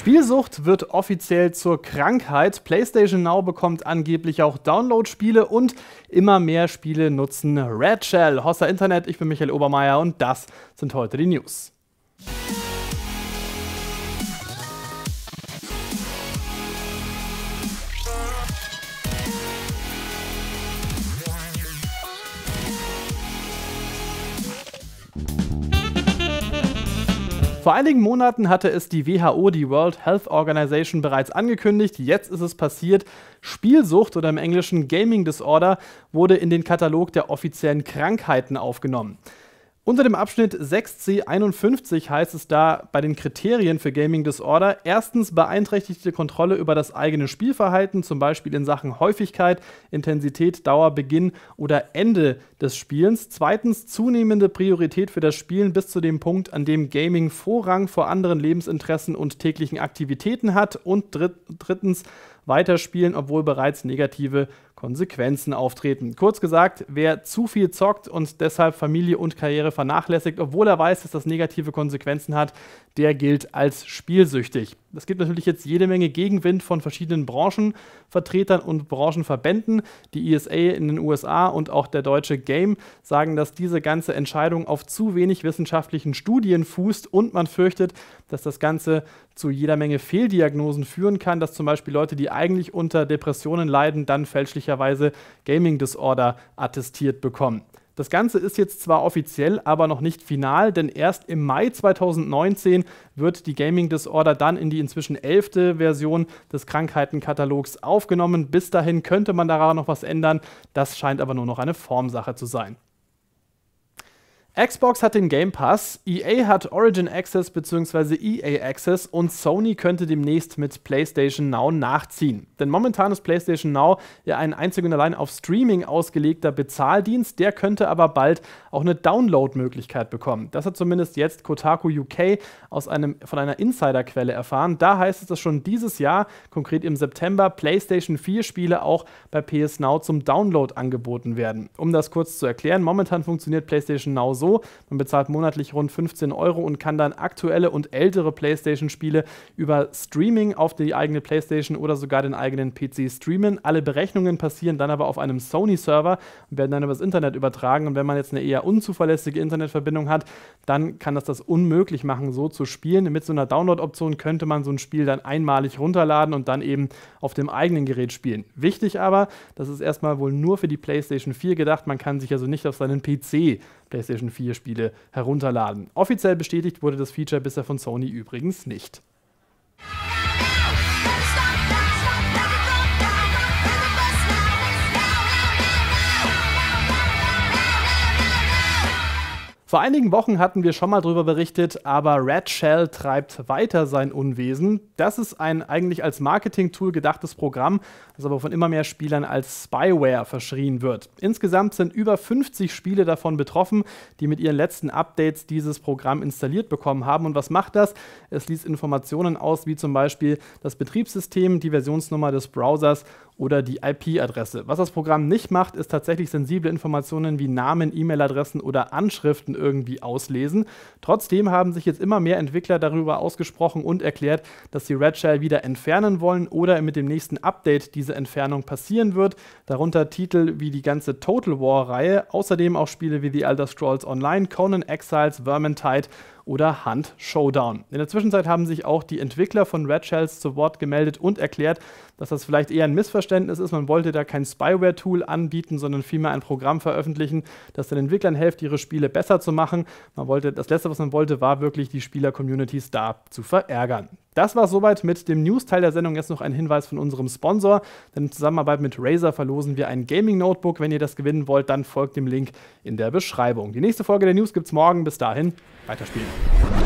Spielsucht wird offiziell zur Krankheit. PlayStation Now bekommt angeblich auch Download-Spiele und immer mehr Spiele nutzen Red Shell. Hossa Internet, ich bin Michael Obermeier und das sind heute die News. Vor einigen Monaten hatte es die WHO, die World Health Organization, bereits angekündigt. Jetzt ist es passiert. Spielsucht oder im Englischen Gaming Disorder wurde in den Katalog der offiziellen Krankheiten aufgenommen. Unter dem Abschnitt 6c51 heißt es da bei den Kriterien für Gaming Disorder erstens beeinträchtigte Kontrolle über das eigene Spielverhalten, zum Beispiel in Sachen Häufigkeit, Intensität, Dauer, Beginn oder Ende des Spielens. Zweitens zunehmende Priorität für das Spielen bis zu dem Punkt, an dem Gaming Vorrang vor anderen Lebensinteressen und täglichen Aktivitäten hat. Und drittens weiterspielen, obwohl bereits negative Konsequenzen auftreten. Kurz gesagt, wer zu viel zockt und deshalb Familie und Karriere vernachlässigt, obwohl er weiß, dass das negative Konsequenzen hat, der gilt als spielsüchtig. Es gibt natürlich jetzt jede Menge Gegenwind von verschiedenen Branchenvertretern und Branchenverbänden. Die ESA in den USA und auch der deutsche Game sagen, dass diese ganze Entscheidung auf zu wenig wissenschaftlichen Studien fußt und man fürchtet, dass das Ganze zu jeder Menge Fehldiagnosen führen kann, dass zum Beispiel Leute, die eigentlich unter Depressionen leiden, dann fälschlicherweise Gaming Disorder attestiert bekommen. Das Ganze ist jetzt zwar offiziell, aber noch nicht final, denn erst im Mai 2019 wird die Gaming Disorder dann in die inzwischen elfte Version des Krankheitenkatalogs aufgenommen. Bis dahin könnte man daran noch was ändern, das scheint aber nur noch eine Formsache zu sein. Xbox hat den Game Pass, EA hat Origin Access bzw. EA Access und Sony könnte demnächst mit PlayStation Now nachziehen. Denn momentan ist PlayStation Now ja ein einzig und allein auf Streaming ausgelegter Bezahldienst, der könnte aber bald auch eine Download-Möglichkeit bekommen. Das hat zumindest jetzt Kotaku UK aus einem, von einer Insiderquelle erfahren. Da heißt es, dass schon dieses Jahr, konkret im September, PlayStation 4-Spiele auch bei PS Now zum Download angeboten werden. Um das kurz zu erklären, momentan funktioniert PlayStation Now so. Man bezahlt monatlich rund 15 Euro und kann dann aktuelle und ältere PlayStation-Spiele über Streaming auf die eigene PlayStation oder sogar den eigenen PC streamen. Alle Berechnungen passieren dann aber auf einem Sony-Server und werden dann übers Internet übertragen. Und wenn man jetzt eine eher unzuverlässige Internetverbindung hat, dann kann das das unmöglich machen, so zu spielen. Mit so einer Download-Option könnte man so ein Spiel dann einmalig runterladen und dann eben auf dem eigenen Gerät spielen. Wichtig aber, das ist erstmal wohl nur für die PlayStation 4 gedacht. Man kann sich also nicht auf seinen PC PlayStation 4 Spiele herunterladen. Offiziell bestätigt wurde das Feature bisher von Sony übrigens nicht. Vor einigen Wochen hatten wir schon mal darüber berichtet, aber Red Shell treibt weiter sein Unwesen. Das ist ein eigentlich als Marketing-Tool gedachtes Programm, das aber von immer mehr Spielern als Spyware verschrien wird. Insgesamt sind über 50 Spiele davon betroffen, die mit ihren letzten Updates dieses Programm installiert bekommen haben. Und was macht das? Es liest Informationen aus, wie zum Beispiel das Betriebssystem, die Versionsnummer des Browsers oder die IP-Adresse. Was das Programm nicht macht, ist tatsächlich sensible Informationen wie Namen, E-Mail-Adressen oder Anschriften irgendwie auslesen. Trotzdem haben sich jetzt immer mehr Entwickler darüber ausgesprochen und erklärt, dass sie Red Shell wieder entfernen wollen oder mit dem nächsten Update diese Entfernung passieren wird. Darunter Titel wie die ganze Total War-Reihe, außerdem auch Spiele wie The Elder Scrolls Online, Conan Exiles, Vermintide oder Hunt Showdown. In der Zwischenzeit haben sich auch die Entwickler von Red Shells zu Wort gemeldet und erklärt, dass das vielleicht eher ein Missverständnis ist. Man wollte da kein Spyware-Tool anbieten, sondern vielmehr ein Programm veröffentlichen, das den Entwicklern hilft, ihre Spiele besser zu machen. Man wollte, das Letzte, was man wollte, war wirklich die Spieler-Communities da zu verärgern. Das war soweit mit dem News-Teil der Sendung. Jetzt noch ein Hinweis von unserem Sponsor, denn in Zusammenarbeit mit Razer verlosen wir ein Gaming-Notebook. Wenn ihr das gewinnen wollt, dann folgt dem Link in der Beschreibung. Die nächste Folge der News gibt's morgen. Bis dahin, weiterspielen.